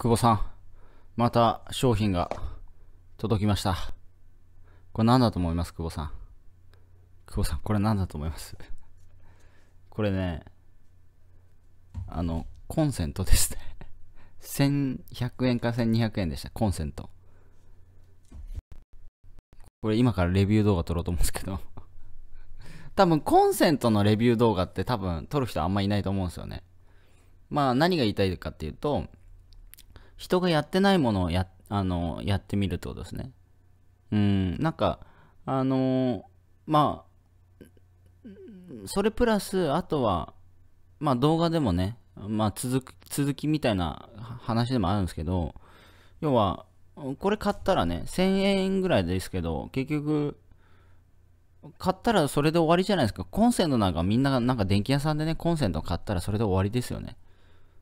久保さん、また商品が届きました。これ何だと思います久保さん。久保さん、これ何だと思いますこれね、あの、コンセントですね。1100 円か1200円でした、コンセント。これ今からレビュー動画撮ろうと思うんですけど 多分コンセントのレビュー動画って多分撮る人あんまいないと思うんですよね。まあ何が言いたいかっていうと、人がやってないものをやあのやってみるってことですね。うん、なんか、あのー、まあ、それプラス、あとは、まあ動画でもね、まあ続続きみたいな話でもあるんですけど、要は、これ買ったらね、1000円ぐらいですけど、結局、買ったらそれで終わりじゃないですか。コンセントなんかみんな、なんか電気屋さんでね、コンセント買ったらそれで終わりですよね。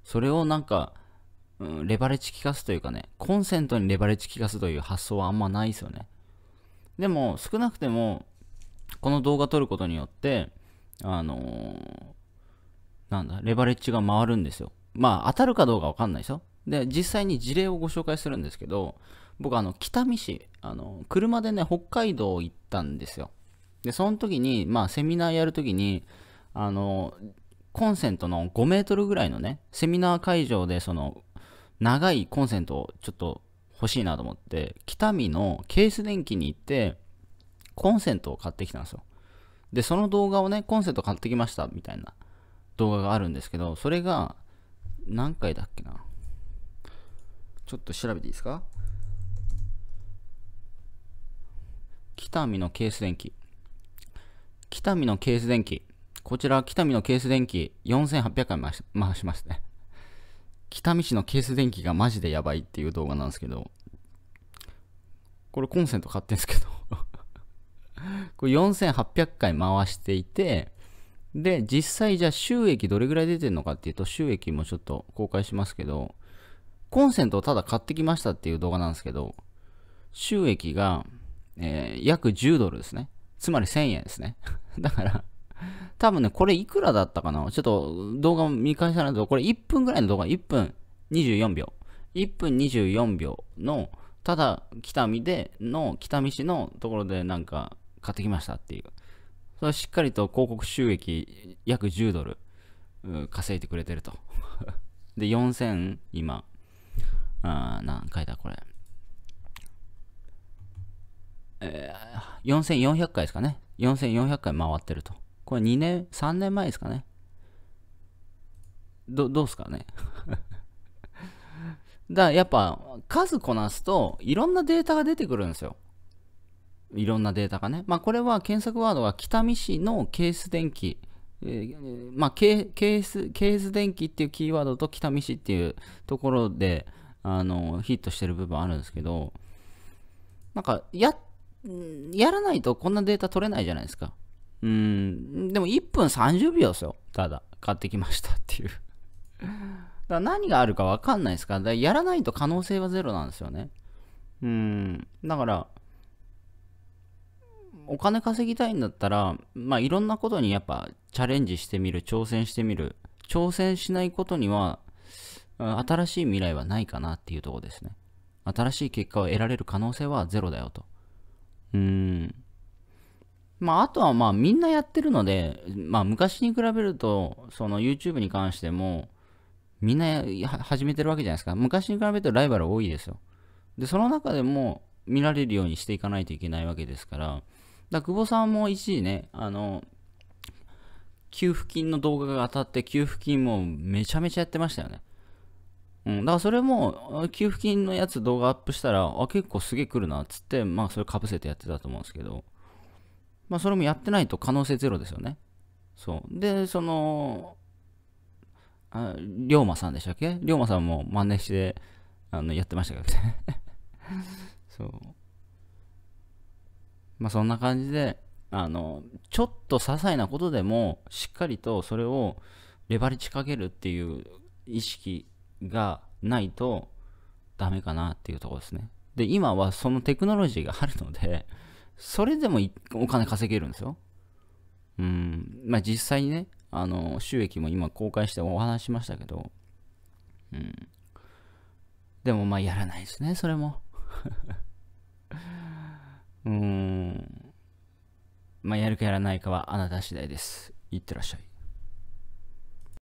それをなんか、うん、レバレッジ効かすというかね、コンセントにレバレッジ効かすという発想はあんまないですよね。でも、少なくても、この動画撮ることによって、あのー、なんだ、レバレッジが回るんですよ。まあ、当たるかどうかわかんないですよ。で、実際に事例をご紹介するんですけど、僕、あの、北見市、あの、車でね、北海道行ったんですよ。で、その時に、まあ、セミナーやる時に、あの、コンセントの5メートルぐらいのね、セミナー会場で、その、長いコンセントをちょっと欲しいなと思って、北見のケース電機に行って、コンセントを買ってきたんですよ。で、その動画をね、コンセント買ってきました、みたいな動画があるんですけど、それが、何回だっけな。ちょっと調べていいですか北見のケース電機。北見のケース電機。こちら、北見のケース電機、4800回回し回しますね。北見市のケース電気がマジでやばいっていう動画なんですけど、これコンセント買ってんですけど これ4800回回していて、で、実際じゃあ収益どれぐらい出てるのかっていうと、収益もちょっと公開しますけど、コンセントをただ買ってきましたっていう動画なんですけど、収益が、えー、約10ドルですね。つまり1000円ですね。だから多分ね、これいくらだったかなちょっと動画見返さないと、これ1分ぐらいの動画、1分24秒。1分24秒の、ただ北見での、北見市のところでなんか買ってきましたっていう。それしっかりと広告収益約10ドル稼いでくれてると。で、4000今、あ何回だこれ。えー、4400回ですかね。4400回回ってると。これ2年、3年前ですかね。ど、どうすかね。だからやっぱ数こなすといろんなデータが出てくるんですよ。いろんなデータがね。まあこれは検索ワードが北見市のケース電気。えー、まあケース、ケース電気っていうキーワードと北見市っていうところであのヒットしてる部分あるんですけど、なんかや、やらないとこんなデータ取れないじゃないですか。うん、でも1分30秒ですよ。ただ、買ってきましたっていう だから何があるかわかんないですから、からやらないと可能性はゼロなんですよね。うん、だから、お金稼ぎたいんだったら、まあ、いろんなことにやっぱチャレンジしてみる、挑戦してみる。挑戦しないことには、新しい未来はないかなっていうとこですね。新しい結果を得られる可能性はゼロだよと。うーん。まあ、あとはまあみんなやってるので、まあ、昔に比べるとその YouTube に関してもみんな始めてるわけじゃないですか昔に比べるとライバル多いですよでその中でも見られるようにしていかないといけないわけですからだ久保さんも一時ねあの給付金の動画が当たって給付金もめちゃめちゃやってましたよねうん、だからそれも給付金のやつ動画アップしたらあ結構すげえ来るなっつってまあそれかぶせてやってたと思うんですけどまあ、それもやってないと可能性ゼロですよね。そう。で、その、あ龍馬さんでしたっけ龍馬さんも真似してあのやってましたけどね そう。まあそんな感じで、あの、ちょっと些細なことでも、しっかりとそれをレバレッジかけるっていう意識がないとダメかなっていうところですね。で、今はそのテクノロジーがあるのでそれでもお金稼げるんですよ。うん。まあ実際にね、あの、収益も今公開してお話しましたけど、うん。でもまあやらないですね、それも。うーん。まあやるかやらないかはあなた次第です。いってらっしゃい。